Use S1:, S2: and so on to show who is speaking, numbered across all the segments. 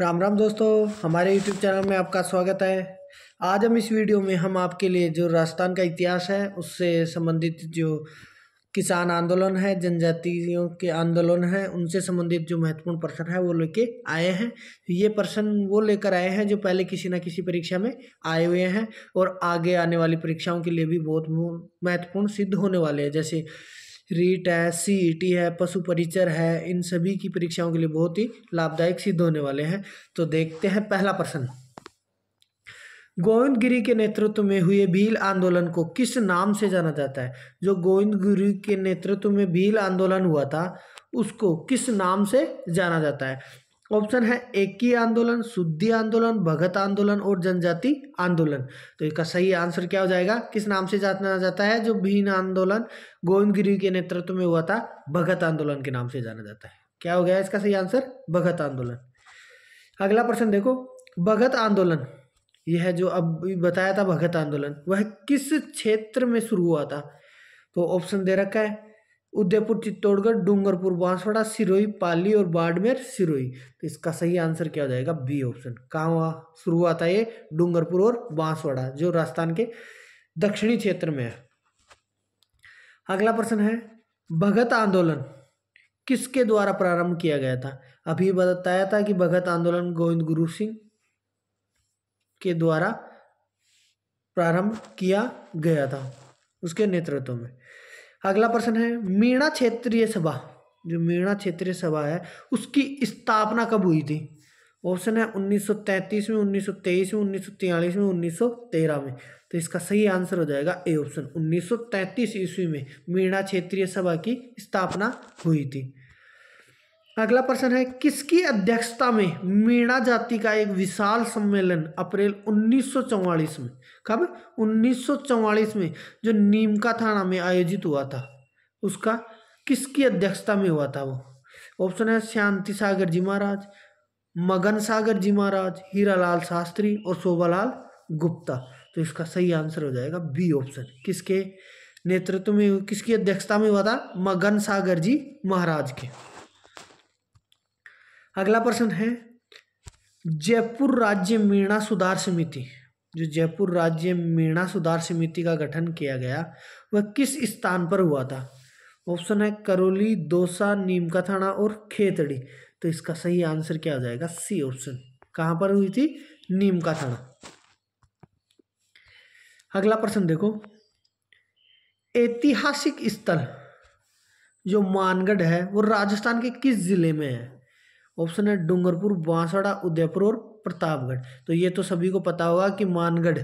S1: राम राम दोस्तों हमारे YouTube channel में आपका स्वागत है आज हम इस वीडियो में हम आपके लिए जो राजस्थान का इतिहास है उससे संबंधित जो किसान आंदोलन है जनजातियों के आंदोलन है उनसे संबंधित जो महत्वपूर्ण प्रश्न है वो लेके आए हैं ये प्रश्न वो लेकर आए हैं जो पहले किसी ना किसी परीक्षा में आए हुए हैं और आगे आने वाली परीक्षाओं के लिए भी बहुत महत्वपूर्ण सिद्ध होने वाले हैं जैसे रीट है सी है पशु परिचर है इन सभी की परीक्षाओं के लिए बहुत ही लाभदायक सिद्ध होने वाले हैं तो देखते हैं पहला प्रश्न गोविंद गिरी के नेतृत्व में हुए भील आंदोलन को किस नाम से जाना जाता है जो गोविंद गिरी के नेतृत्व में भील आंदोलन हुआ था उसको किस नाम से जाना जाता है ऑप्शन है एकी आंदोलन शुद्धि आंदोलन भगत आंदोलन और जनजाति आंदोलन तो इसका सही आंसर क्या हो जाएगा किस नाम से जाना जाता है जो भीन आंदोलन गोविंद गिरी के नेतृत्व में हुआ था भगत आंदोलन के नाम से जाना जाता है क्या हो गया इसका सही आंसर भगत आंदोलन अगला प्रश्न देखो भगत आंदोलन यह जो अब बताया था भगत आंदोलन वह किस क्षेत्र में शुरू हुआ था तो ऑप्शन दे रखा है उदयपुर चित्तौड़गढ़ डूंगरपुर बांसवाड़ा सिरोही पाली और बाड़मेर सिरोही तो इसका सही आंसर क्या हो जाएगा बी ऑप्शन कहाँ हुआ शुरू आता है डूंगरपुर और बांसवाड़ा जो राजस्थान के दक्षिणी क्षेत्र में है अगला प्रश्न है भगत आंदोलन किसके द्वारा प्रारंभ किया गया था अभी बताया था कि भगत आंदोलन गोविंद गुरु सिंह के द्वारा प्रारंभ किया गया था उसके नेतृत्व में अगला प्रश्न है मीणा क्षेत्रीय सभा जो मीणा क्षेत्रीय सभा है उसकी स्थापना कब हुई थी ऑप्शन है 1933 में 1923 में 1943 में 1913 में तो इसका सही आंसर हो जाएगा ए ऑप्शन 1933 ईस्वी में मीणा क्षेत्रीय सभा की स्थापना हुई थी अगला प्रश्न है किसकी अध्यक्षता में मीणा जाति का एक विशाल सम्मेलन अप्रैल 1944 में कब 1944 में जो नीमका थाना में आयोजित हुआ था उसका किसकी अध्यक्षता में हुआ था वो ऑप्शन है शांति सागर जी महाराज मगन सागर जी महाराज हीरालाल शास्त्री और शोभालाल गुप्ता तो इसका सही आंसर हो जाएगा बी ऑप्शन किसके नेतृत्व में किसकी अध्यक्षता में हुआ था मगन सागर जी महाराज के अगला प्रश्न है जयपुर राज्य मीणा सुधार समिति जो जयपुर राज्य मीणा सुधार समिति का गठन किया गया वह किस स्थान पर हुआ था ऑप्शन है करौली दोसा नीम का थाना और खेतड़ी तो इसका सही आंसर क्या हो जाएगा सी ऑप्शन कहां पर हुई थी नीम का थाना अगला प्रश्न देखो ऐतिहासिक स्थल जो मानगढ़ है वो राजस्थान के किस जिले में है ऑप्शन है डूंगरपुर बांसड़ा उदयपुर और प्रतापगढ़ तो ये तो सभी को पता होगा कि मानगढ़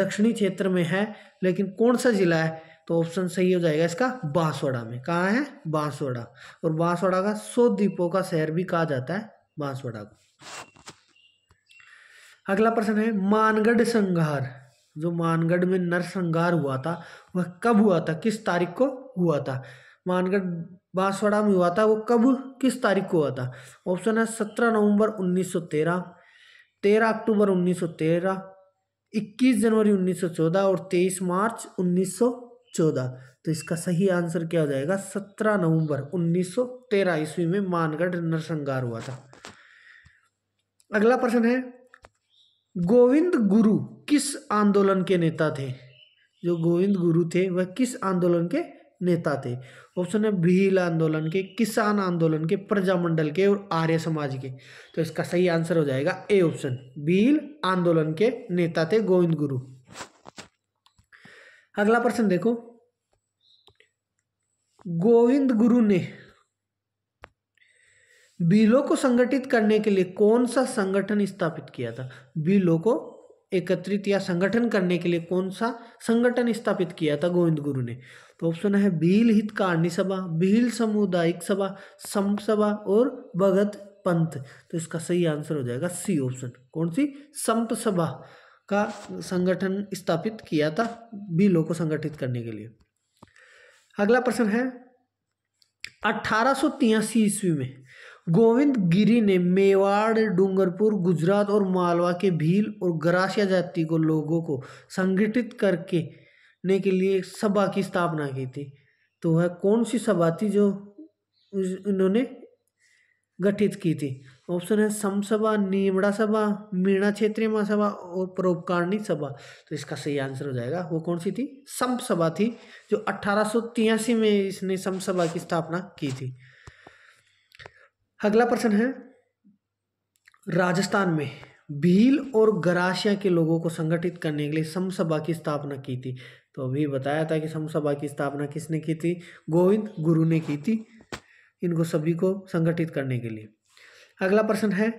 S1: दक्षिणी क्षेत्र में है लेकिन कौन सा जिला है तो ऑप्शन सही हो जाएगा इसका बांसवाड़ा में कहाँ है बांसवाड़ा और बांसवाड़ा का सौ द्वीपों का शहर भी कहा जाता है बांसवाड़ा को अगला प्रश्न है मानगढ़ संघार जो मानगढ़ में नरसंहार हुआ था वह कब हुआ था किस तारीख को हुआ था मानगढ़ बांसवाड़ा में हुआ था वो कब किस तारीख को हुआ था ऑप्शन है सत्रह नवंबर 1913 13 अक्टूबर 1913 21 जनवरी 1914 और 23 मार्च 1914 तो इसका सही आंसर क्या हो जाएगा 17 नवंबर 1913 ईस्वी में मानगढ़ नरसंहार हुआ था अगला प्रश्न है गोविंद गुरु किस आंदोलन के नेता थे जो गोविंद गुरु थे वह किस आंदोलन के नेता थे ऑप्शन है भील आंदोलन के किसान आंदोलन के प्रजामंडल के और आर्य समाज के तो इसका सही आंसर हो जाएगा ए ऑप्शन भील आंदोलन के नेता थे गोविंद गुरु अगला प्रश्न देखो गोविंद गुरु ने बिलों को संगठित करने के लिए कौन सा संगठन स्थापित किया था बिलो को एकत्रित या संगठन करने के लिए कौन सा संगठन स्थापित किया था गोविंद गुरु ने तो ऑप्शन है भील हितकारिणी सभा भील सामुदायिक सभा सम सभा और भगत पंथ तो इसका सही आंसर हो जाएगा सी ऑप्शन कौन सी संत सभा का संगठन स्थापित किया था भीलों को संगठित करने के लिए अगला प्रश्न है अठारह ईस्वी में गोविंद गिरी ने मेवाड़ डूंगरपुर गुजरात और मालवा के भील और गरासिया जाति को लोगों को संगठित करके ने के लिए सभा की स्थापना की थी तो वह कौन सी सभा थी जो इन्होंने गठित की थी ऑप्शन है समसभा नीमड़ा सभा मीणा क्षेत्रीय महासभा और परोपकारिणी सभा तो इसका सही आंसर हो जाएगा वो कौन सी थी समसभा थी जो अठारह में इसने समसभा की स्थापना की थी अगला प्रश्न है राजस्थान में भील और गराशिया के लोगों को संगठित करने के लिए समसभा की स्थापना की थी तो अभी बताया था कि समूसबा की स्थापना किसने की थी गोविंद गुरु ने की थी इनको सभी को संगठित करने के लिए अगला प्रश्न है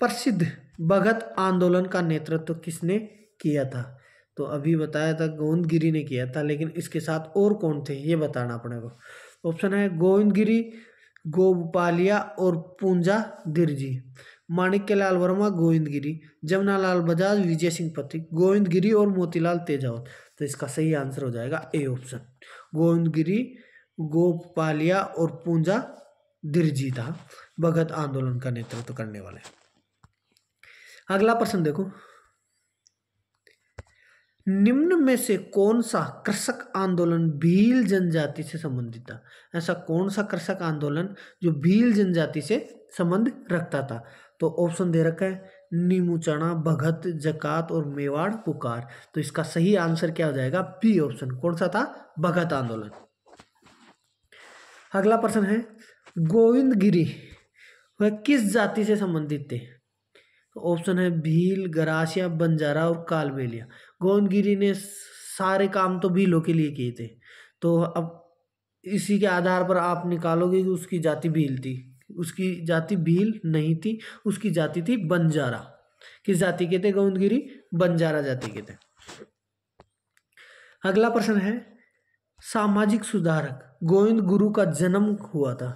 S1: प्रसिद्ध भगत आंदोलन का नेतृत्व किसने किया था तो अभी बताया था गोविंद गिरी ने किया था लेकिन इसके साथ और कौन थे ये बताना अपने को ऑप्शन है गोविंद गिरी गोपालिया और पूंजा दिरजी माणिक्य लाल वर्मा गिरी जमुना लाल बजाज विजय सिंह पथिक गिरी और मोतीलाल तेजावत तो इसका सही आंसर हो जाएगा ए ऑप्शन गोविंदगिरी गोपालिया और पूंजा था भगत आंदोलन का नेतृत्व तो करने वाले अगला प्रश्न देखो निम्न में से कौन सा कृषक आंदोलन भील जनजाति से संबंधित था ऐसा कौन सा कृषक आंदोलन जो भील जनजाति से संबंध रखता था तो ऑप्शन दे रखा है नीमू चना जकात और मेवाड़ पुकार तो इसका सही आंसर क्या हो जाएगा बी ऑप्शन कौन सा था भगत आंदोलन अगला प्रश्न है गोविंद गिरी वह किस जाति से संबंधित थे तो ऑप्शन है भील गरासिया बंजारा और कालबेलिया गोविंद गिरी ने सारे काम तो भीलों के लिए किए थे तो अब इसी के आधार पर आप निकालोगे कि उसकी जाति भील थी उसकी जाति भील नहीं थी उसकी जाति थी बंजारा किस जाति के थे गौंदगिरी बंजारा जाति के थे अगला प्रश्न है सामाजिक सुधारक गोविंद गुरु का जन्म हुआ था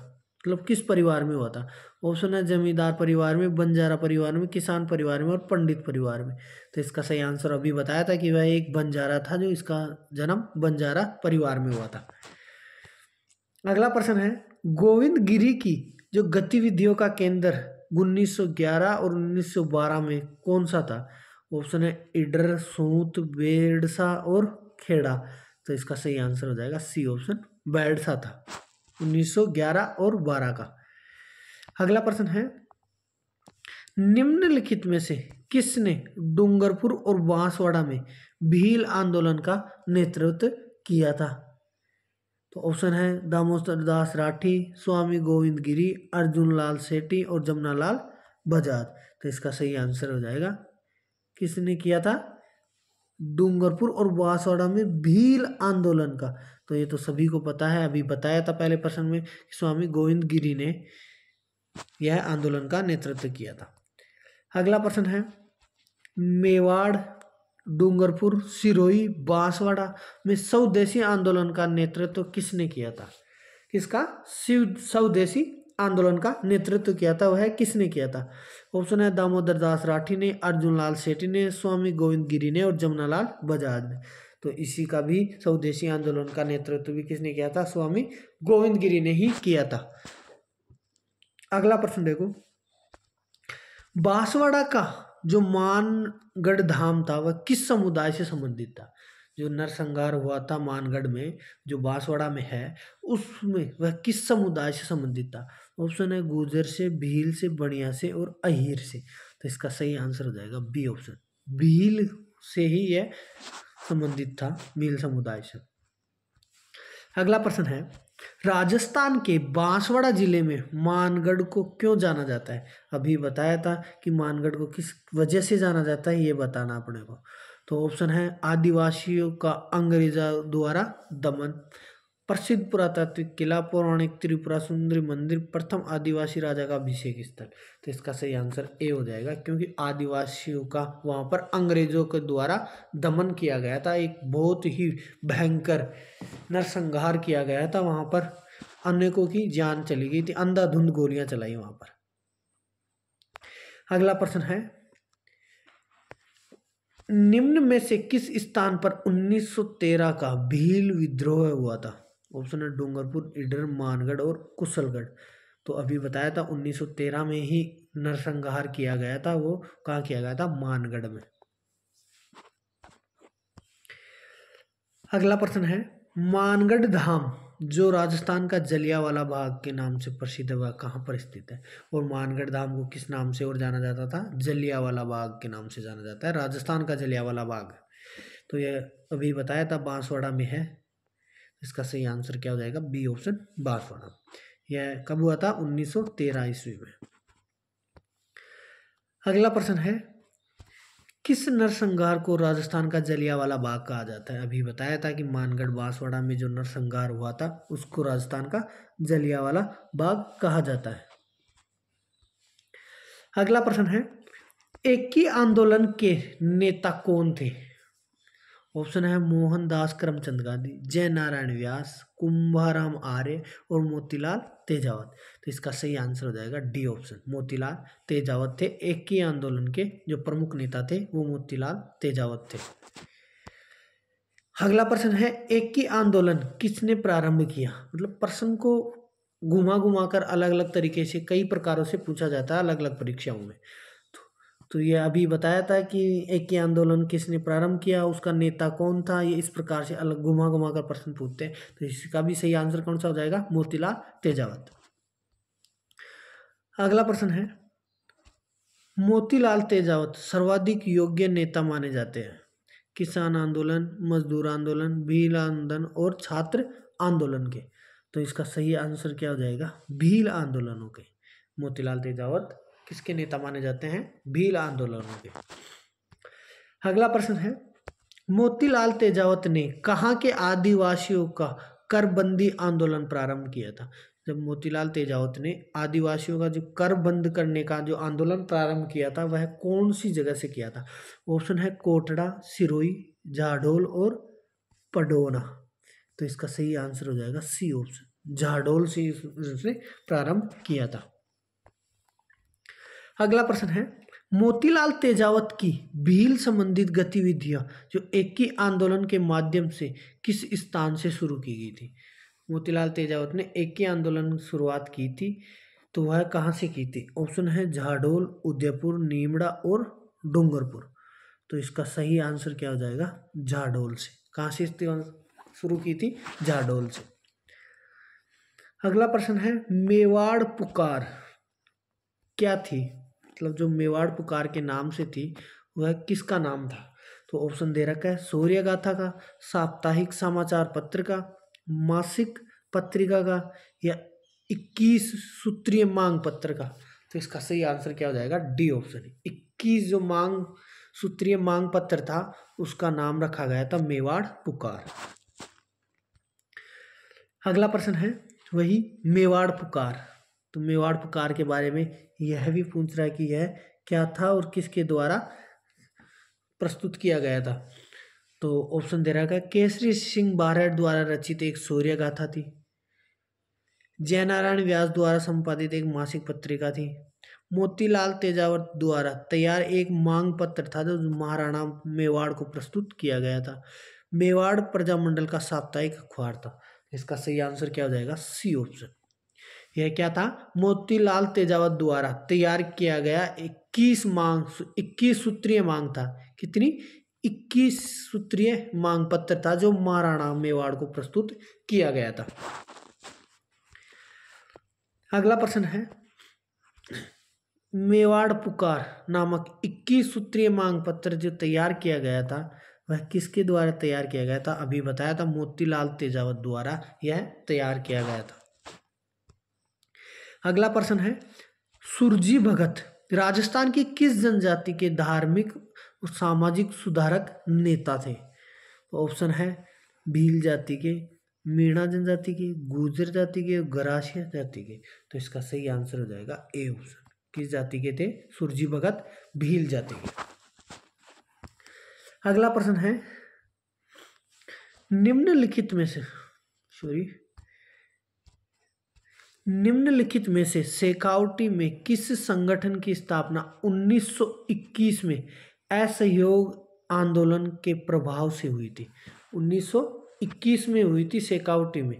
S1: मतलब किस परिवार में हुआ था ऑप्शन है जमींदार परिवार में बंजारा परिवार में किसान परिवार में और पंडित परिवार में तो इसका सही आंसर अभी बताया था कि वह एक बंजारा था जो इसका जन्म बंजारा परिवार में हुआ था अगला प्रश्न है गोविंद गिरी की जो गतिविधियों का केंद्र 1911 और 1912 में कौन सा था ऑप्शन है इडर सूत बेड़सा और खेड़ा तो इसका सही आंसर हो जाएगा सी ऑप्शन बेड़सा था 1911 और 12 का अगला प्रश्न है निम्नलिखित में से किसने डूंगरपुर और बांसवाड़ा में भील आंदोलन का नेतृत्व किया था तो ऑप्शन है दामोदर दास राठी स्वामी गोविंद गिरी अर्जुन लाल सेठी और जमुना लाल बजाज तो इसका सही आंसर हो जाएगा किसने किया था डूंगरपुर और बांसवाड़ा में भील आंदोलन का तो ये तो सभी को पता है अभी बताया था पहले प्रश्न में स्वामी गोविंद गिरी ने यह आंदोलन का नेतृत्व किया था अगला प्रश्न है मेवाड़ डूंगरपुर सिरोही बांसवाड़ा में स्वदेशी आंदोलन का नेतृत्व किसने किया था किसका शिव स्वदेशी आंदोलन का नेतृत्व किया था वह किसने किया था ऑप्शन है दामोदर दास राठी ने अर्जुन लाल सेठी ने स्वामी गोविंद गिरी ने और लाल बजाज ने तो इसी का भी स्वदेशी आंदोलन का नेतृत्व भी किसने किया था स्वामी गोविंद गिरी ने ही किया था अगला प्रश्न देखो बांसवाड़ा का जो मानगढ़ धाम था वह किस समुदाय से संबंधित था जो नरसंहार हुआ था मानगढ़ में जो बांसवाड़ा में है उसमें वह किस समुदाय से संबंधित था ऑप्शन है गुर्जर से भील से बनिया से और अहिर से तो इसका सही आंसर हो जाएगा बी ऑप्शन भील से ही यह संबंधित था भील समुदाय से अगला प्रश्न है राजस्थान के बांसवाड़ा जिले में मानगढ़ को क्यों जाना जाता है अभी बताया था कि मानगढ़ को किस वजह से जाना जाता है ये बताना अपने को तो ऑप्शन है आदिवासियों का अंग्रेजा द्वारा दमन प्रसिद्ध पुरातात्विक किला पौराणिक त्रिपुरा सुंदरी मंदिर प्रथम आदिवासी राजा का अभिषेक स्थल तो इसका सही आंसर ए हो जाएगा क्योंकि आदिवासियों का वहाँ पर अंग्रेजों के द्वारा दमन किया गया था एक बहुत ही भयंकर नरसंहार किया गया था वहाँ पर अनेकों की जान चली गई थी अंधाधुंध गोलियां चलाई वहां पर अगला प्रश्न है निम्न में से किस स्थान पर 1913 का भील विद्रोह हुआ था ऑप्शन है डूंगरपुर इडर मानगढ़ और कुशलगढ़ तो अभी बताया था 1913 में ही नरसंहार किया गया था वो कहाँ किया गया था मानगढ़ में अगला प्रश्न है मानगढ़ धाम जो राजस्थान का जलियावाला बाग के नाम से प्रसिद्ध है वह कहाँ पर स्थित है और मानगढ़ धाम को किस नाम से और जाना जाता था जलियावाला बाग के नाम से जाना जाता है राजस्थान का जलियावाला बाग तो यह अभी बताया था बांसवाड़ा में है इसका सही आंसर क्या हो जाएगा बी ऑप्शन बारफाड़ा यह कब हुआ था 1913 ईस्वी में अगला प्रश्न है किस नरसंहार को राजस्थान का जलियावाला बाग कहा जाता है अभी बताया था कि मानगढ़ बांसवाड़ा में जो नरसंहार हुआ था उसको राजस्थान का जलियावाला बाग कहा जाता है अगला प्रश्न है एक ही आंदोलन के नेता कौन थे ऑप्शन है मोहनदास करमचंद गांधी जय नारायण व्यास कुंभाराम आर्य और मोतीलाल तेजावत तो इसका सही आंसर हो जाएगा डी ऑप्शन मोतीलाल तेजावत थे एक ही आंदोलन के जो प्रमुख नेता थे वो मोतीलाल तेजावत थे अगला प्रश्न है एक ही आंदोलन किसने प्रारंभ किया मतलब प्रश्न को घुमा घुमा कर अलग अलग तरीके से कई प्रकारों से पूछा जाता है अलग अलग परीक्षाओं में तो ये अभी बताया था कि एक के आंदोलन किसने प्रारंभ किया उसका नेता कौन था ये इस प्रकार से अलग घुमा घुमा कर प्रश्न पूछते हैं तो इसका भी सही आंसर कौन सा हो जाएगा मोतीलाल तेजावत अगला प्रश्न है मोतीलाल तेजावत सर्वाधिक योग्य नेता माने जाते हैं किसान आंदोलन मजदूर आंदोलन भील आंदोलन और छात्र आंदोलन के तो इसका सही आंसर क्या हो जाएगा भील आंदोलनों के मोतीलाल तेजावत किसके नेता माने जाते हैं भील आंदोलनों के अगला प्रश्न है मोतीलाल तेजावत ने कहाँ के आदिवासियों का करबंदी आंदोलन प्रारंभ किया था जब मोतीलाल तेजावत ने आदिवासियों का जो कर बंद करने का जो आंदोलन प्रारंभ किया था वह कौन सी जगह से किया था ऑप्शन है कोटड़ा सिरोई झाडोल और पडोना तो इसका सही आंसर हो जाएगा सी ऑप्शन झाडोल से प्रारंभ किया था अगला प्रश्न है मोतीलाल तेजावत की भील संबंधित गतिविधियां जो एक ही आंदोलन के माध्यम से किस स्थान से शुरू की गई थी मोतीलाल तेजावत ने एक ही आंदोलन शुरुआत की थी तो वह कहाँ से की थी ऑप्शन है झाडोल उदयपुर नीमड़ा और डूंगरपुर तो इसका सही आंसर क्या हो जाएगा झाडोल से कहाँ से शुरू की थी झाडोल से अगला प्रश्न है मेवाड़ पुकार क्या थी मतलब जो मेवाड़ पुकार के नाम से थी वह किसका नाम था तो ऑप्शन दे रखा है सूर्य गाथा का साप्ताहिक समाचार पत्र का मासिक पत्रिका का या इक्कीस सूत्रीय मांग पत्र का तो इसका सही आंसर क्या हो जाएगा डी ऑप्शन इक्कीस जो मांग सूत्रीय मांग पत्र था उसका नाम रखा गया था मेवाड़ पुकार अगला प्रश्न है वही मेवाड़ पुकार तो मेवाड़ पुकार के बारे में यह भी पूछ रहा है कि यह क्या था और किसके द्वारा प्रस्तुत किया गया था तो ऑप्शन दे रहा है केसरी सिंह बारहट द्वारा रचित एक सूर्य गाथा थी जयनारायण व्यास द्वारा संपादित एक मासिक पत्रिका थी मोतीलाल तेजावर द्वारा तैयार एक मांग पत्र था जो महाराणा मेवाड़ को प्रस्तुत किया गया था मेवाड़ प्रजामंडल का साप्ताहिक अखबार था इसका सही आंसर क्या हो जाएगा सी ऑप्शन यह क्या था मोतीलाल तेजावत द्वारा तैयार किया गया 21 मांग 21 सूत्रीय मांग था कितनी 21 सूत्रीय मांग पत्र था जो महाराणा मेवाड़ को प्रस्तुत किया गया था अगला प्रश्न है मेवाड़ पुकार नामक 21 सूत्रीय मांग पत्र जो तैयार किया गया था वह किसके द्वारा तैयार किया गया था अभी बताया था मोतीलाल तेजावत द्वारा यह तैयार किया गया था अगला प्रश्न है सुरजी भगत राजस्थान की किस जनजाति के धार्मिक और सामाजिक सुधारक नेता थे तो ऑप्शन है भील जाति के मीणा जनजाति के गुर्जर जाति के और जाति के तो इसका सही आंसर हो जाएगा ए ऑप्शन किस जाति के थे सुरजी भगत भील जाति के अगला प्रश्न है निम्नलिखित में से सॉरी निम्नलिखित में से सेकाउटी में किस संगठन की स्थापना 1921 में असहयोग आंदोलन के प्रभाव से हुई थी 1921 में हुई थी सेकाउटी में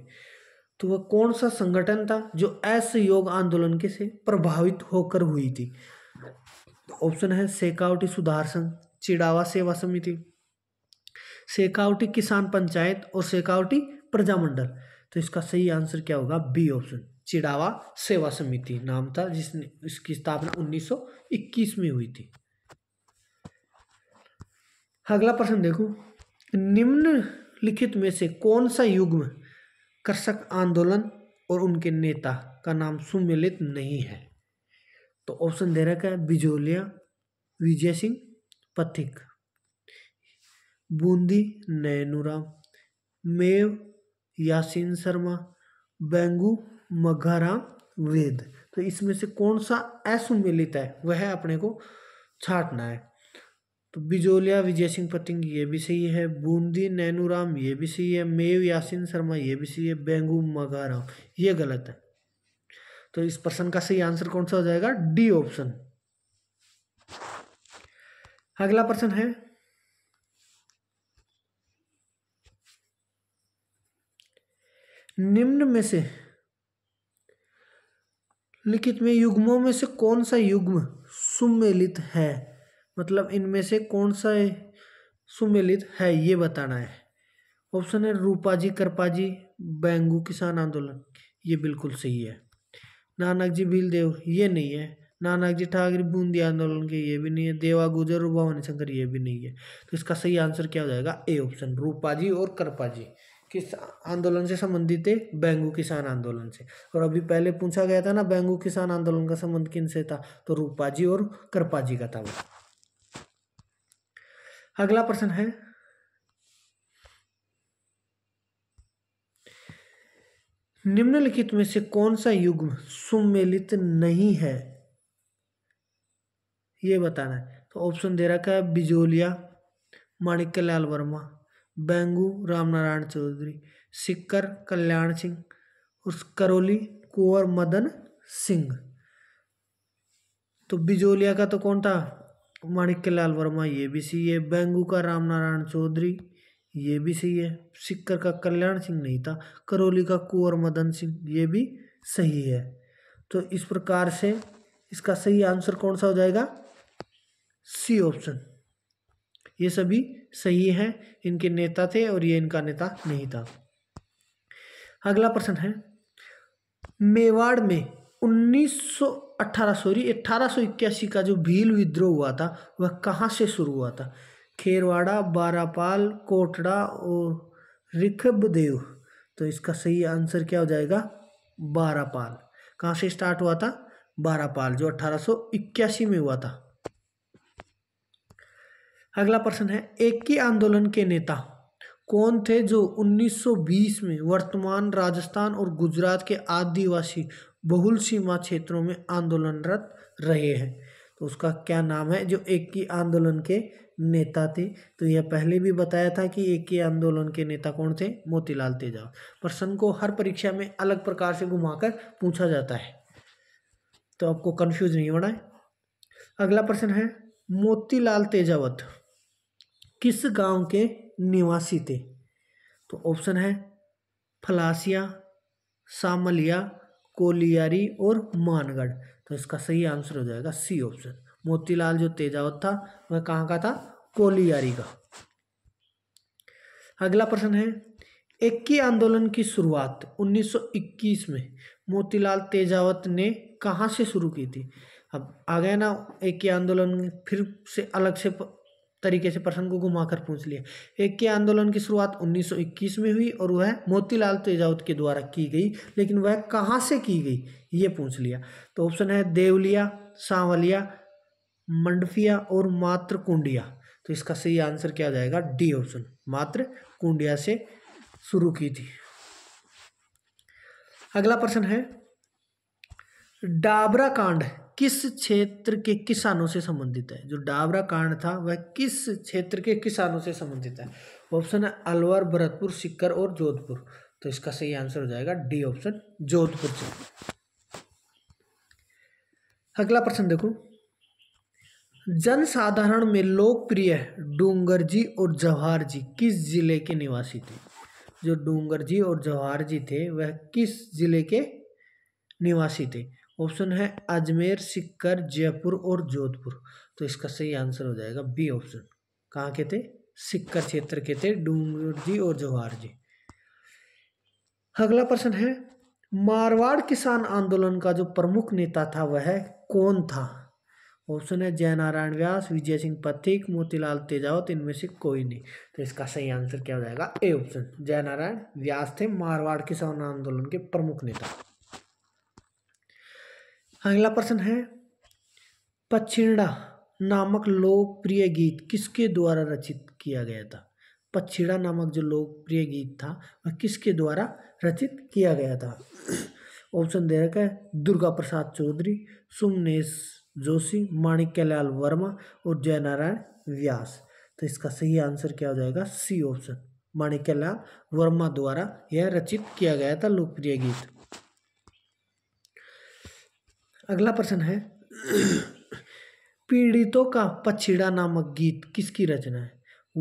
S1: तो वह कौन सा संगठन था जो असहयोग आंदोलन के से प्रभावित होकर हुई थी ऑप्शन है सेकाउटी सुधार संघ चिड़ावा सेवा समिति सेकाउटी किसान पंचायत और सेकाउटी प्रजामंडल तो इसका सही आंसर क्या होगा बी ऑप्शन चिड़ावा सेवा समिति नाम था जिसने इसकी स्थापना 1921 में हुई थी अगला प्रश्न देखो निम्नलिखित में से कौन सा युग्म कृषक आंदोलन और उनके नेता का नाम सुमिलित नहीं है तो ऑप्शन दे रखा है बिजोलिया विजय सिंह पथिक बूंदी नैनुराम मेव यासीन शर्मा बेंगू मघाराम वेद तो इसमें से कौन सा असुमिलित है वह अपने को छाटना है तो बिजोलिया विजय सिंह पतिंग ये भी सही है बूंदी नैनूराम ये भी सही है मेव यासिन शर्मा ये भी सही है बेंगू मघाराम ये गलत है तो इस प्रश्न का सही आंसर कौन सा हो जाएगा डी ऑप्शन अगला प्रश्न है निम्न में से लिखित में युग्मों में से कौन सा युग्म सुमेलित है मतलब इनमें से कौन सा सुमेलित है ये बताना है ऑप्शन है रूपाजी जी बैंगू किसान आंदोलन ये बिल्कुल सही है नानक जी भीलदेव ये नहीं है नानक जी ठाकरे बूंदी आंदोलन के ये भी नहीं है देवा गुजर भवानी शंकर ये भी नहीं है तो इसका सही आंसर क्या हो जाएगा ए ऑप्शन रूपाजी और जी किस आंदोलन से संबंधित है बैंगू किसान आंदोलन से और अभी पहले पूछा गया था ना बैंगू किसान आंदोलन का संबंध किन से था तो रूपाजी और करपाजी का था वो अगला प्रश्न है निम्नलिखित में से कौन सा युग्म सुमेलित नहीं है ये बताना है तो ऑप्शन दे रखा है बिजोलिया माणिक्यलाल वर्मा बैंगू राम नारायण चौधरी सिक्कर कल्याण सिंह और करौली कुंवर मदन सिंह तो बिजोलिया का तो कौन था माणिक्य लाल वर्मा ये भी सही है बैंगू का राम नारायण चौधरी ये भी सही है सिक्कर का कल्याण सिंह नहीं था करौली का कुंवर मदन सिंह ये भी सही है तो इस प्रकार से इसका सही आंसर कौन सा हो जाएगा सी ऑप्शन ये सभी सही है इनके नेता थे और ये इनका नेता नहीं था अगला प्रश्न है मेवाड़ में 1918 सॉरी अट्ठारह का जो भील विद्रोह हुआ था वह कहाँ से शुरू हुआ था खेरवाड़ा बारापाल कोटड़ा और रिखबदेव तो इसका सही आंसर क्या हो जाएगा बारापाल कहाँ से स्टार्ट हुआ था बारापाल जो अट्ठारह में हुआ था अगला प्रश्न है एक के आंदोलन के नेता कौन थे जो 1920 में वर्तमान राजस्थान और गुजरात के आदिवासी बहुल सीमा क्षेत्रों में आंदोलनरत रहे हैं तो उसका क्या नाम है जो एक के आंदोलन के नेता थे तो यह पहले भी बताया था कि एक के आंदोलन के नेता कौन थे मोतीलाल तेजाब प्रश्न को हर परीक्षा में अलग प्रकार से घुमाकर पूछा जाता है तो आपको कन्फ्यूज नहीं होना है अगला प्रश्न है मोतीलाल तेजावत किस गांव के निवासी थे तो ऑप्शन है फलासिया सामलिया कोलियारी और मानगढ़ तो इसका सही आंसर हो जाएगा सी ऑप्शन मोतीलाल जो तेजावत था वह कहाँ का था कोलियारी का अगला प्रश्न है एक आंदोलन की शुरुआत 1921 में मोतीलाल तेजावत ने कहाँ से शुरू की थी अब आ गया ना एक आंदोलन फिर से अलग से तरीके से प्रश्न को घुमाकर पूछ लिया एक के आंदोलन की शुरुआत 1921 में हुई और वह मोतीलाल तेजावत के द्वारा की गई लेकिन वह कहाँ से की गई ये पूछ लिया तो ऑप्शन है देवलिया सांवलिया मंडफिया और मात्र कुंडिया तो इसका सही आंसर क्या जाएगा डी ऑप्शन मात्र कुंडिया से शुरू की थी अगला प्रश्न है डाबरा कांड किस क्षेत्र के किसानों से संबंधित है जो डाबरा कांड था वह किस क्षेत्र के किसानों से संबंधित है ऑप्शन है अलवर भरतपुर सिक्कर और जोधपुर तो इसका सही आंसर हो जाएगा डी ऑप्शन जोधपुर से अगला प्रश्न देखो जनसाधारण में लोकप्रिय डूंगर जी और जवाहर जी किस जिले के निवासी थे जो डूंगर जी और जवाहर जी थे वह किस जिले के निवासी थे ऑप्शन है अजमेर सिक्कर जयपुर और जोधपुर तो इसका सही आंसर हो जाएगा बी ऑप्शन कहाँ के थे सिक्कर क्षेत्र के थे डूंगर जी और जवाहर जी अगला प्रश्न है मारवाड़ किसान आंदोलन का जो प्रमुख नेता था वह कौन था ऑप्शन है जयनारायण व्यास विजय सिंह पथिक मोतीलाल तेजावत इनमें से कोई नहीं तो इसका सही आंसर क्या हो जाएगा ए ऑप्शन जयनारायण व्यास थे मारवाड़ किसान आंदोलन के प्रमुख नेता अगला प्रश्न है पछिड़ा नामक लोकप्रिय गीत किसके द्वारा रचित किया गया था पछिड़ा नामक जो लोकप्रिय गीत था वह किसके द्वारा रचित किया गया था ऑप्शन दे रखा है दुर्गा प्रसाद चौधरी सुमनेश जोशी माणिक्यलाल वर्मा और जयनारायण व्यास तो इसका सही आंसर क्या हो जाएगा सी ऑप्शन माणिक्यलाल वर्मा द्वारा यह रचित किया गया था लोकप्रिय गीत अगला प्रश्न है पीड़ितों का पछीड़ा नामक गीत किसकी रचना है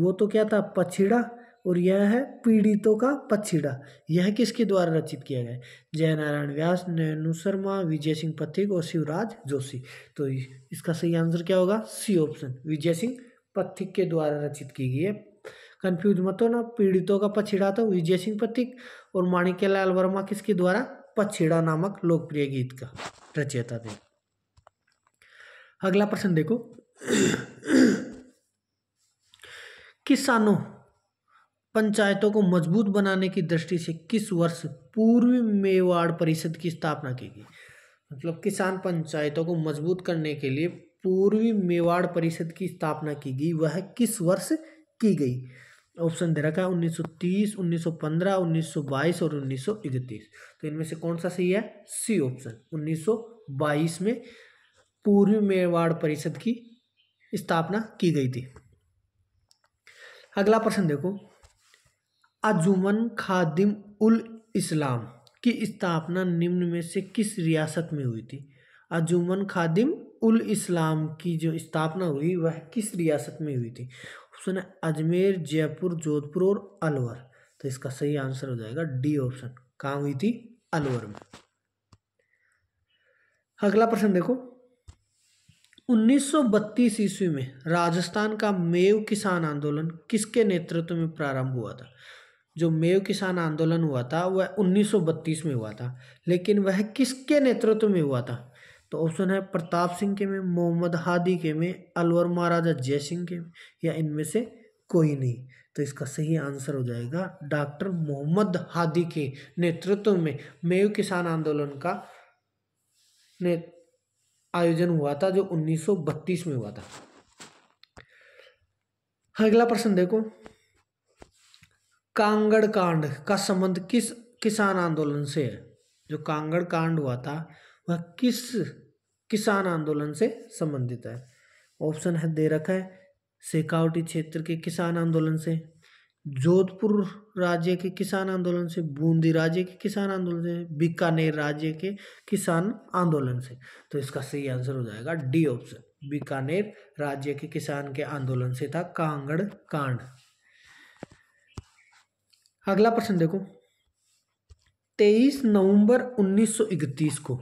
S1: वो तो क्या था पछीड़ा और यह है पीड़ितों का पछीड़ा यह किसके द्वारा रचित किया गया जय नारायण व्यास नैनु शर्मा विजय सिंह पथिक और शिवराज जोशी तो इसका सही आंसर क्या होगा सी ऑप्शन विजय सिंह पथिक के द्वारा रचित की गई है कन्फ्यूज मत हो ना पीड़ितों का पछीड़ा तो विजय सिंह पथिक और माणिक्यलाल वर्मा किसके द्वारा पछेड़ा नामक लोकप्रिय गीत का रचयिता थे अगला प्रश्न देखो किसानों पंचायतों को मजबूत बनाने की दृष्टि से किस वर्ष पूर्वी मेवाड़ परिषद की स्थापना की गई मतलब किसान पंचायतों को मजबूत करने के लिए पूर्वी मेवाड़ परिषद की स्थापना की गई वह किस वर्ष की गई ऑप्शन दे रखा है 1930, 1915, 1922 और 1931 तो इनमें से कौन सा सही है सी ऑप्शन 1922 में पूर्वी मेवाड़ परिषद की स्थापना की गई थी अगला प्रश्न देखो अजुमन खादिम उल इस्लाम की स्थापना निम्न में से किस रियासत में हुई थी अजुमन खादिम उल इस्लाम की जो स्थापना हुई वह किस रियासत में हुई थी ऑप्शन है अजमेर जयपुर जोधपुर और अलवर तो इसका सही आंसर हो जाएगा डी ऑप्शन कहाँ हुई थी अलवर में अगला प्रश्न देखो 1932 ईस्वी में राजस्थान का मेव किसान आंदोलन किसके नेतृत्व में प्रारंभ हुआ था जो मेव किसान आंदोलन हुआ था वह 1932 में हुआ था लेकिन वह किसके नेतृत्व में हुआ था तो ऑप्शन है प्रताप सिंह के में मोहम्मद हादी के में अलवर महाराजा जय सिंह के या इनमें से कोई नहीं तो इसका सही आंसर हो जाएगा डॉक्टर मोहम्मद हादी के नेतृत्व में मेयू किसान आंदोलन का ने आयोजन हुआ था जो 1932 में हुआ था अगला प्रश्न देखो कांगड़ कांड का संबंध किस किसान आंदोलन से है जो कांगड़ कांड हुआ था वह किस किसान आंदोलन से संबंधित है ऑप्शन है दे रखा है सेकावटी क्षेत्र के किसान आंदोलन से जोधपुर राज्य के किसान आंदोलन से बूंदी राज्य के किसान आंदोलन से बीकानेर राज्य के किसान आंदोलन से तो इसका सही आंसर हो जाएगा डी ऑप्शन बीकानेर राज्य के किसान के आंदोलन से था कांगड़ कांड अगला प्रश्न देखो तेईस नवंबर 1931 को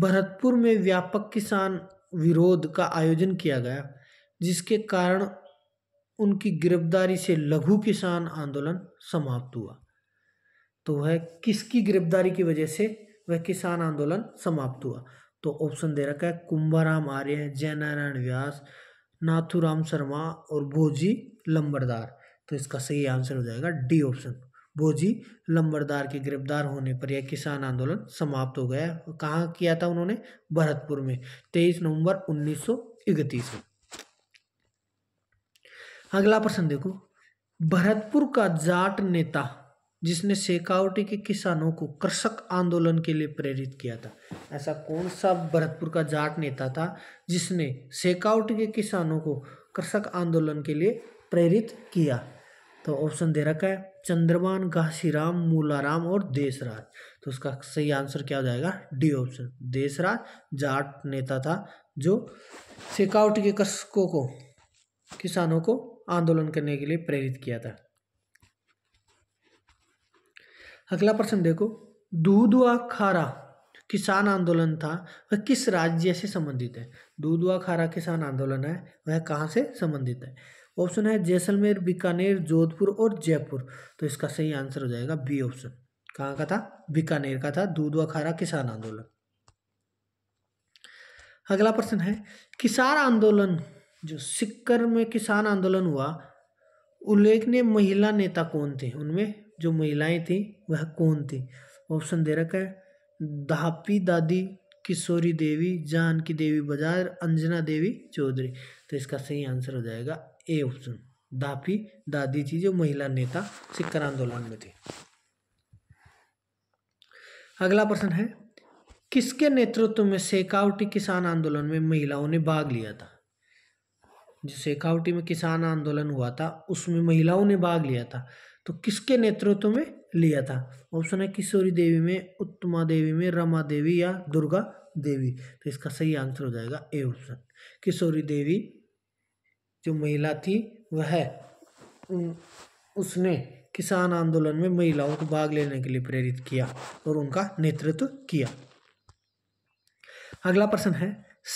S1: भरतपुर में व्यापक किसान विरोध का आयोजन किया गया जिसके कारण उनकी गिरफ्तारी से लघु किसान आंदोलन समाप्त हुआ तो वह किसकी गिरफ्तारी की वजह से वह किसान आंदोलन समाप्त हुआ तो ऑप्शन दे रखा है कुंभाराम आर्य जयनारायण व्यास नाथुराम शर्मा और भोजी लंबरदार तो इसका सही आंसर हो जाएगा डी ऑप्शन बोझी लंबरदार के गिरफ्तार होने पर यह किसान आंदोलन समाप्त हो गया कहाँ किया था उन्होंने भरतपुर में तेईस नवंबर उन्नीस सौ इकतीस अगला प्रश्न देखो भरतपुर का जाट नेता जिसने शेखावटी के किसानों को कृषक आंदोलन के लिए प्रेरित किया था ऐसा कौन सा भरतपुर का जाट नेता था जिसने शेखावटी के किसानों को कृषक आंदोलन के लिए प्रेरित किया तो ऑप्शन दे रखा है चंद्रमान घासीराम मूलाराम और देशराज तो उसका सही आंसर क्या हो जाएगा डी ऑप्शन देशराज जाट नेता था जो शेखावट के कृषकों को किसानों को आंदोलन करने के लिए प्रेरित किया था अगला प्रश्न देखो दूध व खारा किसान आंदोलन था वह किस राज्य से संबंधित है दूधवा खारा किसान आंदोलन है वह कहाँ से संबंधित है ऑप्शन है जैसलमेर बीकानेर जोधपुर और जयपुर तो इसका सही आंसर हो जाएगा बी ऑप्शन कहाँ का था बीकानेर का था दूध खारा किसान आंदोलन अगला प्रश्न है किसान आंदोलन जो सिक्कर में किसान आंदोलन हुआ उल्लेखनीय महिला नेता कौन थे उनमें जो महिलाएं थी वह कौन थी ऑप्शन दे रखा है धापी दादी किशोरी देवी जानकी देवी बाजार अंजना देवी चौधरी तो इसका सही आंसर हो जाएगा ए ऑप्शन दापी दादी थी जो महिला नेता सिक्कर आंदोलन में थे अगला प्रश्न है किसके नेतृत्व में सेकावटी किसान आंदोलन में महिलाओं ने भाग लिया था जो सेकावटी में किसान आंदोलन हुआ था उसमें महिलाओं ने भाग लिया था तो किसके नेतृत्व में लिया था ऑप्शन है किशोरी देवी में उत्तमा देवी में रमा देवी या दुर्गा देवी तो इसका सही आंसर हो जाएगा ए ऑप्शन किशोरी देवी जो महिला थी वह उसने किसान आंदोलन में महिलाओं को भाग लेने के लिए प्रेरित किया और उनका नेतृत्व किया अगला प्रश्न है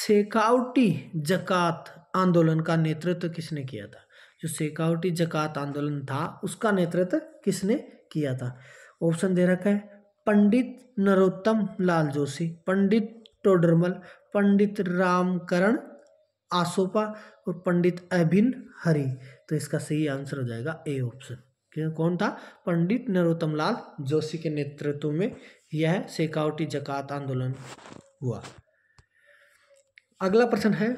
S1: सेकाउटी जकात आंदोलन का नेतृत्व किसने किया था जो सेकाउटी जकात आंदोलन था उसका नेतृत्व किसने किया था ऑप्शन दे रखा है पंडित नरोत्तम लाल जोशी पंडित टोडरमल पंडित रामकरण आसोपा और पंडित अभिन हरी तो इसका सही आंसर हो जाएगा ए ऑप्शन कौन था पंडित नरोत्तम लाल जोशी के नेतृत्व में यह सेकावटी जकात आंदोलन हुआ अगला प्रश्न है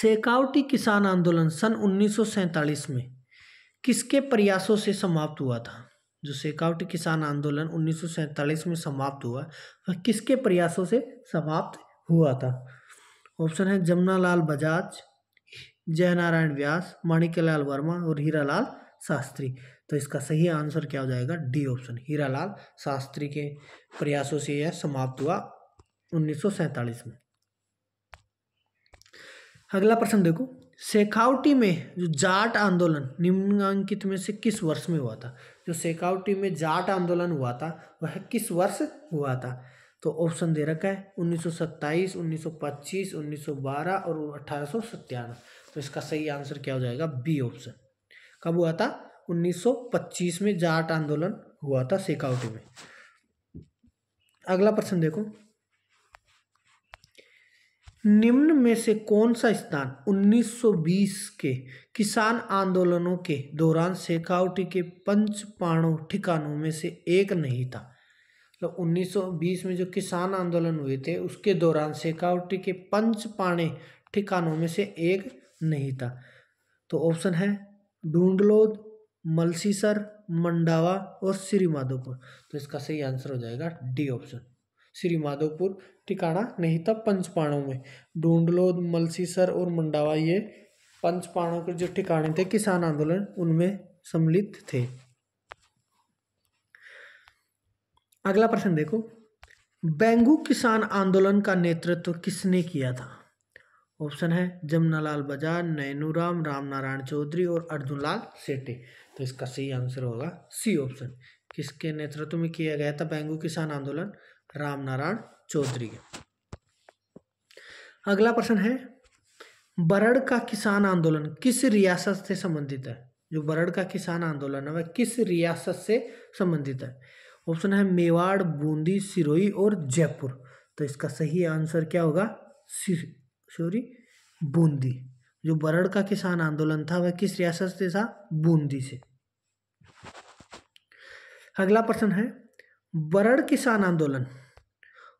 S1: सेकावटी किसान आंदोलन सन 1947 में किसके प्रयासों से समाप्त हुआ था जो सेकावटी किसान आंदोलन उन्नीस में समाप्त हुआ वह किसके प्रयासों से समाप्त हुआ था ऑप्शन है जमुनालाल बजाज जयनारायण व्यास माणिक्यलाल वर्मा और हीरालाल शास्त्री तो इसका सही आंसर क्या हो जाएगा डी ऑप्शन हीरालाल शास्त्री के प्रयासों से यह समाप्त हुआ उन्नीस में अगला प्रश्न देखो शेखावटी में जो जाट आंदोलन निम्नांकित में से किस वर्ष में हुआ था जो शेखावटी में जाट आंदोलन हुआ था वह किस वर्ष हुआ था तो ऑप्शन दे रखा है 1927, 1925, 1912 और अठारह तो इसका सही आंसर क्या हो जाएगा बी ऑप्शन कब हुआ था 1925 में जाट आंदोलन हुआ था शेखावटी में अगला प्रश्न देखो निम्न में से कौन सा स्थान 1920 के किसान आंदोलनों के दौरान शेखावटी के पंच पाणों ठिकानों में से एक नहीं था मतलब तो 1920 में जो किसान आंदोलन हुए थे उसके दौरान शेखावटी के पंच पाणे ठिकानों में से एक नहीं था तो ऑप्शन है ढूंढलोद मलसीसर मंडावा और श्री माधोपुर तो इसका सही आंसर हो जाएगा डी ऑप्शन श्री माधोपुर ठिकाना नहीं था पंचपाणों में ढूंढलोद मलसीसर और मंडावा ये पंचपाणों के जो ठिकाने थे किसान आंदोलन उनमें सम्मिलित थे अगला प्रश्न देखो बेंगू किसान आंदोलन का नेतृत्व किसने किया था ऑप्शन है जमुनालाल बजाज नैनूराम रामनारायण चौधरी और अर्जुनलाल सेठे तो इसका सही आंसर होगा सी ऑप्शन किसके नेतृत्व में किया गया था बेंगू किसान आंदोलन रामनारायण चौधरी के अगला प्रश्न है बरड़ का किसान आंदोलन किस रियासत से संबंधित है जो बरड़ का किसान आंदोलन है वह किस रियासत से संबंधित है ऑप्शन है मेवाड़ बूंदी सिरोही और जयपुर तो इसका सही आंसर क्या होगा सॉरी बूंदी जो बरड़ का किसान आंदोलन था वह किस रियासत से था बूंदी से अगला प्रश्न है बरड़ किसान आंदोलन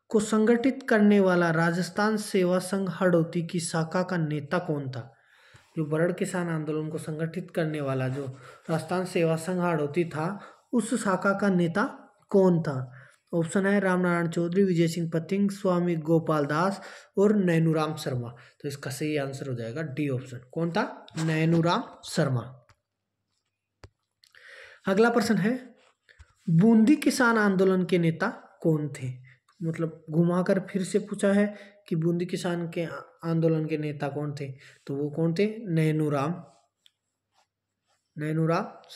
S1: को संगठित करने वाला राजस्थान सेवा संघ हड़ौती की शाखा का नेता कौन था जो बरड़ किसान आंदोलन को संगठित करने वाला जो राजस्थान सेवा संघ हड़ौती था उस शाखा का नेता कौन था ऑप्शन है रामनारायण चौधरी विजय सिंह पथिंग स्वामी गोपाल दास और नैनूराम शर्मा तो इसका सही आंसर हो जाएगा डी ऑप्शन कौन था नैनूराम शर्मा अगला प्रश्न है बूंदी किसान आंदोलन के नेता कौन थे मतलब घुमाकर फिर से पूछा है कि बूंदी किसान के आंदोलन के नेता कौन थे तो वो कौन थे नैनू राम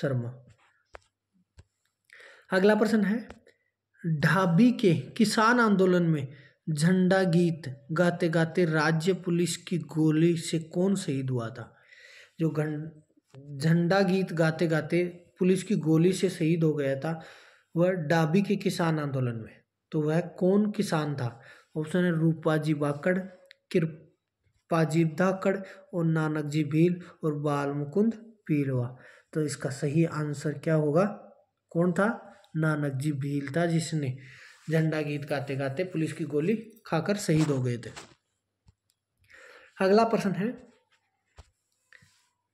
S1: शर्मा अगला प्रश्न है ढाबी के किसान आंदोलन में झंडा गीत गाते गाते राज्य पुलिस की गोली से कौन शहीद हुआ था जो झंडा गीत गाते गाते पुलिस की गोली से शहीद हो गया था वह डाबी के किसान आंदोलन में तो वह कौन किसान था ऑप्शन है रूपाजी बाकड़ कृपाजी धाकड़ और नानक जी भील और बाल मुकुंद पीरवा तो इसका सही आंसर क्या होगा कौन था नानक जी भील था जिसने झंडा गीत गाते गाते पुलिस की गोली खाकर शहीद हो गए थे अगला प्रश्न है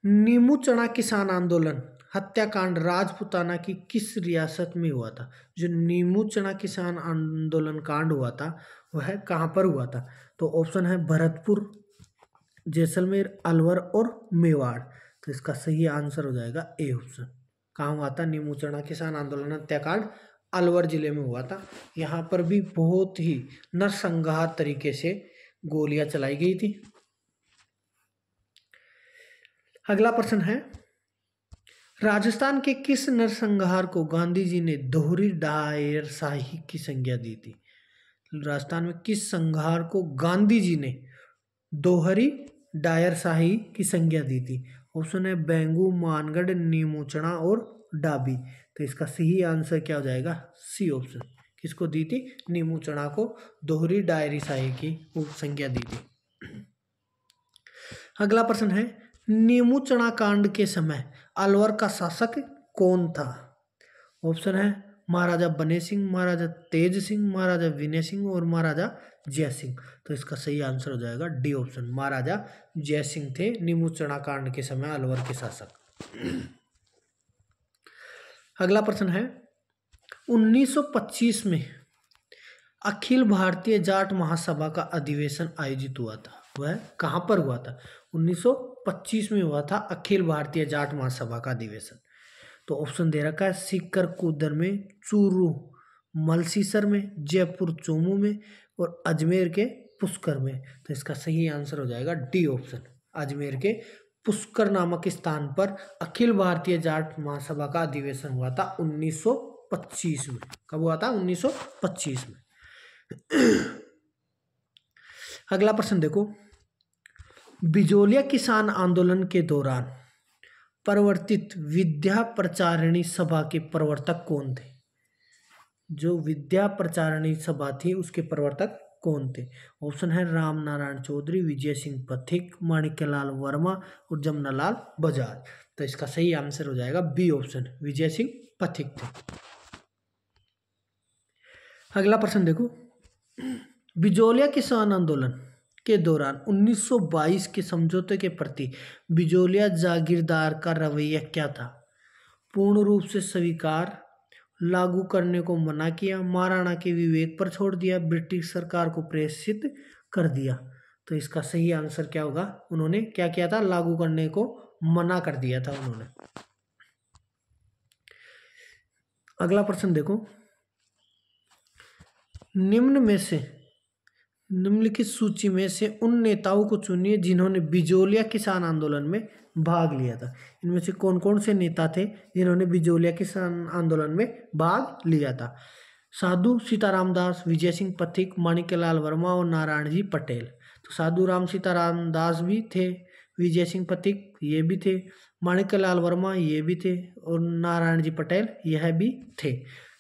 S1: नीमू चना किसान आंदोलन हत्याकांड राजपुताना की किस रियासत में हुआ था जो नीमू चना किसान आंदोलन कांड हुआ था वह कहाँ पर हुआ था तो ऑप्शन है भरतपुर जैसलमेर अलवर और मेवाड़ तो इसका सही आंसर हो जाएगा ए ऑप्शन कहाँ हुआ था नीमू किसान आंदोलन हत्याकांड अलवर ज़िले में हुआ था यहाँ पर भी बहुत ही नरसंघात तरीके से गोलियां चलाई गई थी अगला प्रश्न है राजस्थान के किस नरसंहार को गांधी जी ने दोहरी डायर शाही की संज्ञा दी थी राजस्थान में किस संहार को गांधी जी ने दोहरी डायर शाही की संज्ञा दी थी ऑप्शन है बेंगू मानगढ़ नीमूचना और डाबी तो इसका सही आंसर क्या हो जाएगा सी ऑप्शन किसको दी थी नीमूचना को दोहरी डायरी साई की संख्या दी थी अगला प्रश्न है नीमूचना कांड के समय अलवर का शासक कौन था ऑप्शन है महाराजा बने सिंह महाराजा तेज सिंह महाराजा विनय सिंह और महाराजा जय सिंह तो इसका सही आंसर हो जाएगा डी ऑप्शन महाराजा जय सिंह थे निमूचना कांड के समय अलवर के शासक अगला प्रश्न है 1925 में अखिल भारतीय जाट महासभा का अधिवेशन आयोजित हुआ था वह कहां पर हुआ था 1925 में हुआ था अखिल भारतीय जाट महासभा का अधिवेशन तो ऑप्शन दे रखा है सिक्कर कुदर में चूरू मलसीसर में जयपुर चोमू में और अजमेर के पुष्कर में तो इसका सही आंसर हो जाएगा डी ऑप्शन अजमेर के पुष्कर नामक स्थान पर अखिल भारतीय जाट महासभा का अधिवेशन हुआ था 1925 में कब हुआ था 1925 में अगला प्रश्न देखो बिजोलिया किसान आंदोलन के दौरान परिवर्तित विद्या प्रचारिणी सभा के प्रवर्तक कौन थे जो विद्या प्रचारणी सभा थी उसके प्रवर्तक कौन थे ऑप्शन है राम नारायण चौधरी विजय सिंह पथिक माणिक्यलाल वर्मा और जमुनालाल बजाज तो इसका सही आंसर हो जाएगा बी ऑप्शन विजय सिंह पथिक थे अगला प्रश्न देखो बिजोलिया किसान आंदोलन के दौरान 1922 के समझौते के प्रति बिजोलिया जागीरदार का रवैया क्या था पूर्ण रूप से स्वीकार लागू करने को मना किया महाराणा के विवेक पर छोड़ दिया ब्रिटिश सरकार को प्रेषित कर दिया तो इसका सही आंसर क्या होगा उन्होंने क्या किया था लागू करने को मना कर दिया था उन्होंने अगला प्रश्न देखो निम्न में से निम्नलिखित सूची में से उन नेताओं को चुनिए जिन्होंने बिजोलिया किसान आंदोलन में भाग लिया था इनमें से कौन कौन से नेता थे जिन्होंने बिजोलिया किसान आंदोलन में भाग लिया था साधु सीताराम दास विजय सिंह पथिक माणिक्यलाल वर्मा और नारायण जी पटेल तो साधु राम सीताराम दास भी थे विजय सिंह पथिक ये भी थे माणिक्यलाल वर्मा ये भी थे और नारायण जी पटेल यह भी थे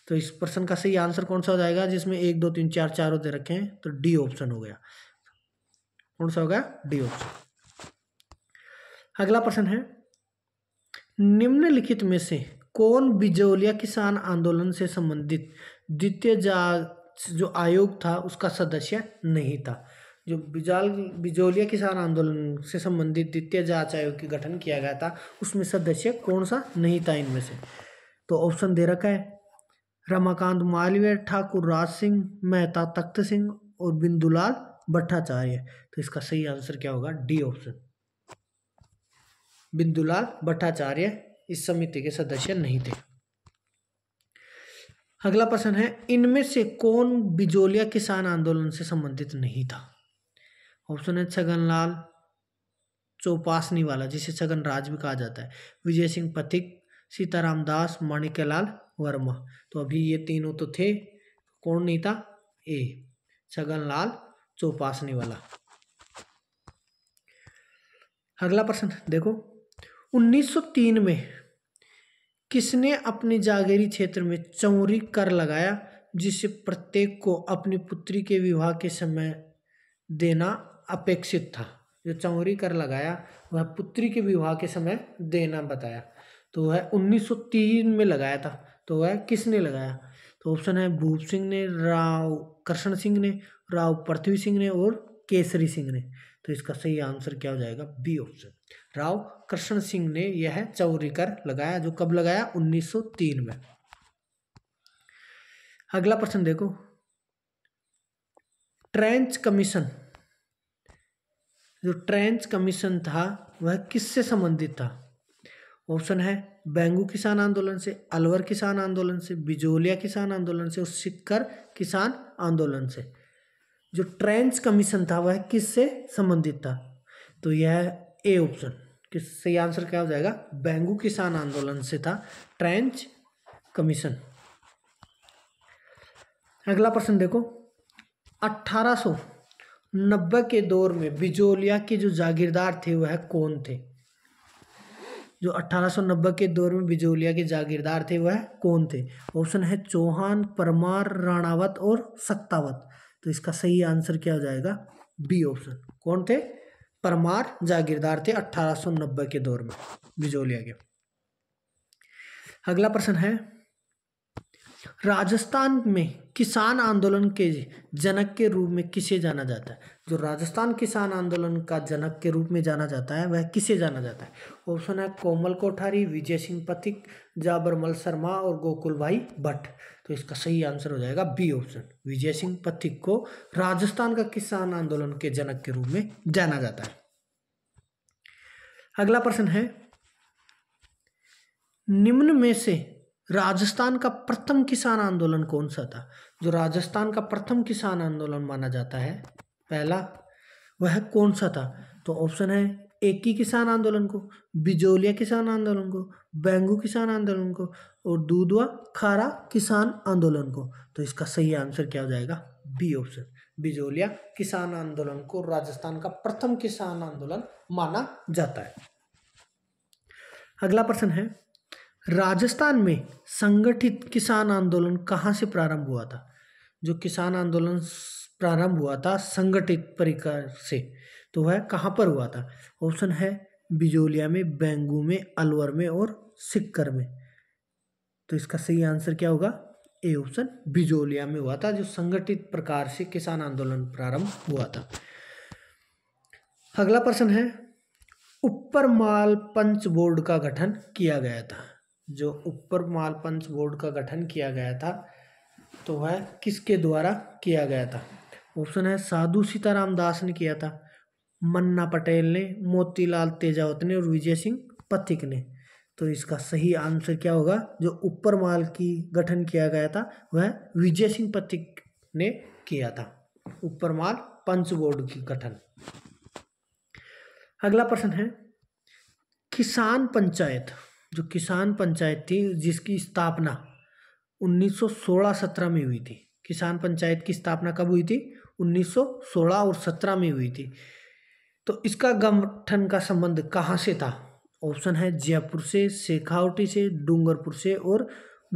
S1: तो इस प्रश्न का सही आंसर कौन सा हो जाएगा जिसमें एक दो तीन चार चार होते रखे हैं तो डी ऑप्शन हो गया कौन सा हो गया डी ऑप्शन अगला प्रश्न है निम्नलिखित में से कौन बिजौलिया किसान आंदोलन से संबंधित द्वितीय जांच जो आयोग था उसका सदस्य नहीं था जो बिजाल बिजौलिया किसान आंदोलन से संबंधित द्वितीय जांच आयोग की गठन किया गया था उसमें सदस्य कौन सा नहीं था इनमें से तो ऑप्शन दे रखा है रमाकांत मालवीय ठाकुर राज सिंह मेहता तख्त सिंह और बिंदुलाल भट्टाचार्य तो इसका सही आंसर क्या होगा डी ऑप्शन बिंदुलाल भट्टाचार्य इस समिति के सदस्य नहीं थे अगला प्रश्न है इनमें से कौन बिजोलिया किसान आंदोलन से संबंधित नहीं था ऑप्शन है छगन लाल चौपासनी वाला जिसे छगन राज भी कहा जाता है विजय सिंह पथिक सीताराम दास माणिक्यलाल वर्मा तो अभी ये तीनों तो थे कौन नहीं था ए छगन लाल चौपासनी वाला अगला प्रश्न देखो 1903 में किसने अपने जागीरी क्षेत्र में चौरी कर लगाया जिसे प्रत्येक को अपनी पुत्री के विवाह के समय देना अपेक्षित था जो चौरी कर लगाया वह पुत्री के विवाह के समय देना बताया तो वह 1903 में लगाया था तो वह किसने लगाया तो ऑप्शन है भूप सिंह ने राव कृष्ण सिंह ने राव पृथ्वी सिंह ने और केसरी सिंह ने तो इसका सही आंसर क्या हो जाएगा बी ऑप्शन राव कृष्ण सिंह ने यह चौरीकर लगाया जो कब लगाया 1903 में अगला प्रश्न देखो ट्रेंच कमीशन जो ट्रेंच कमीशन था वह किससे संबंधित था ऑप्शन है बेंगू किसान आंदोलन से अलवर किसान आंदोलन से बिजोलिया किसान आंदोलन से और सिक्कर किसान आंदोलन से जो ट्रेंच कमीशन था वह किससे संबंधित था तो यह ए ऑप्शन सही आंसर क्या हो जाएगा बेंगू किसान आंदोलन से था ट्रेंच कमीशन अगला प्रश्न देखो 1890 के दौर में बिजोलिया के जो जागीरदार थे वह कौन थे जो 1890 के दौर में बिजोलिया के जागीरदार थे वह कौन थे ऑप्शन है चौहान परमार राणावत और सत्तावत तो इसका सही आंसर क्या हो जाएगा बी ऑप्शन कौन थे परमार जागीरदार थे 1890 के दौर में बिजोलिया के अगला प्रश्न है राजस्थान में किसान आंदोलन के जनक के रूप में किसे जाना जाता है जो राजस्थान किसान आंदोलन का जनक के रूप में जाना जाता है वह किसे जाना जाता है ऑप्शन है कोमल कोठारी विजय सिंह पथिक जाबरमल शर्मा और गोकुल भाई भट्ट तो इसका सही आंसर हो जाएगा बी ऑप्शन विजय सिंह पथिक को राजस्थान का किसान आंदोलन के जनक के रूप में जाना जाता है अगला प्रश्न है निम्न में से राजस्थान का प्रथम किसान आंदोलन कौन सा था जो राजस्थान का प्रथम किसान आंदोलन माना जाता है पहला वह कौन सा था तो ऑप्शन है एक ही किसान आंदोलन को बिजोलिया किसान आंदोलन को बैंगू किसान आंदोलन को और दूधवा खारा किसान आंदोलन को तो इसका सही आंसर क्या हो जाएगा बी ऑप्शन बिजोलिया किसान आंदोलन को राजस्थान का प्रथम किसान आंदोलन माना जाता है अगला प्रश्न है राजस्थान में संगठित किसान आंदोलन कहाँ से प्रारंभ हुआ था जो किसान आंदोलन प्रारंभ हुआ था संगठित प्रकार से तो वह कहाँ पर हुआ था ऑप्शन है बिजोलिया में बेंगू में अलवर में और सिक्कर में तो इसका सही आंसर क्या होगा ए ऑप्शन बिजोलिया में हुआ था जो संगठित प्रकार से किसान आंदोलन प्रारंभ हुआ था अगला प्रश्न है ऊपर माल पंच बोर्ड का गठन किया गया था जो ऊपर माल पंच बोर्ड का गठन किया गया था तो वह किसके द्वारा किया गया था ऑप्शन है साधु सीताराम दास ने किया था मन्ना पटेल ने मोतीलाल तेजावत ने और विजय सिंह पथिक ने तो इसका सही आंसर क्या होगा जो ऊपर माल की गठन किया गया था वह विजय सिंह पथिक ने किया था ऊपर माल पंच बोर्ड की गठन अगला प्रश्न है किसान पंचायत जो किसान पंचायत थी जिसकी स्थापना 1916-17 में हुई थी किसान पंचायत की स्थापना कब हुई थी 1916 और 17 में हुई थी तो इसका गठन का संबंध कहाँ से था ऑप्शन है जयपुर से शेखावटी से डूंगरपुर से और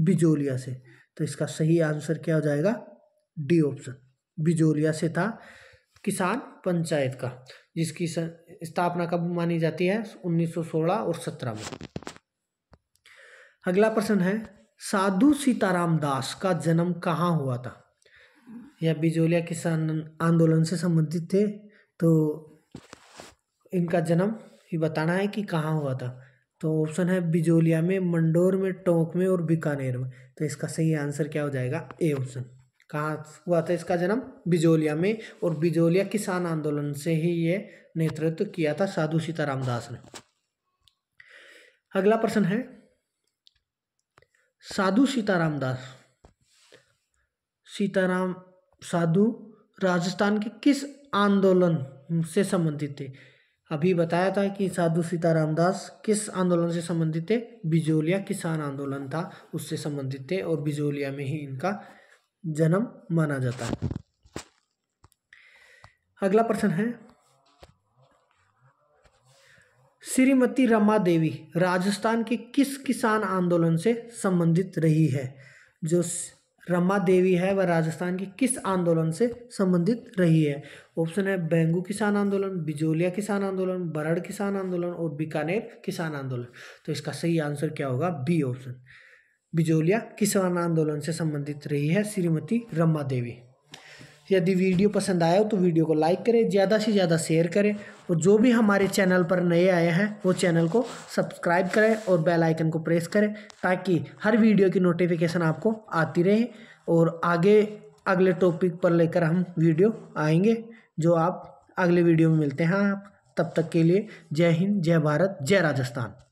S1: बिजोलिया से तो इसका सही आंसर क्या हो जाएगा डी ऑप्शन बिजोलिया से था किसान पंचायत का जिसकी स्थापना कब मानी जाती है 1916 और 17 में अगला प्रश्न है साधु सीताराम दास का जन्म कहाँ हुआ था यह बिजोलिया किसान आंदोलन से संबंधित थे तो इनका जन्म ही बताना है कि कहाँ हुआ था तो ऑप्शन है बिजोलिया में मंडोर में टोंक में और बीकानेर में तो इसका सही आंसर क्या हो जाएगा ए ऑप्शन कहाँ हुआ था इसका जन्म बिजोलिया में और बिजोलिया किसान आंदोलन से ही ये नेतृत्व किया था साधु सीताराम दास ने अगला प्रश्न है साधु सीताराम दास सीताराम साधु राजस्थान के किस आंदोलन से संबंधित थे अभी बताया था कि साधु सीताराम दास किस आंदोलन से संबंधित थे बिजोलिया किसान आंदोलन था उससे संबंधित थे और बिजोलिया में ही इनका जन्म माना जाता है अगला प्रश्न है श्रीमती रमा देवी राजस्थान के किस किसान आंदोलन से संबंधित रही है जो रमा देवी है वह राजस्थान के किस आंदोलन से संबंधित रही है ऑप्शन है बेंगू किसान आंदोलन बिजोलिया किसान आंदोलन बरड़ किसान आंदोलन और बीकानेर किसान आंदोलन तो इसका सही आंसर क्या होगा बी ऑप्शन बिजोलिया किसान आंदोलन से संबंधित रही है श्रीमती रमा देवी यदि वीडियो पसंद आया हो तो वीडियो को लाइक करें ज़्यादा से ज़्यादा शेयर करें और जो भी हमारे चैनल पर नए आए हैं वो चैनल को सब्सक्राइब करें और बेल आइकन को प्रेस करें ताकि हर वीडियो की नोटिफिकेशन आपको आती रहे और आगे अगले टॉपिक पर लेकर हम वीडियो आएंगे जो आप अगले वीडियो में मिलते हैं आप तब तक के लिए जय हिंद जय भारत जय राजस्थान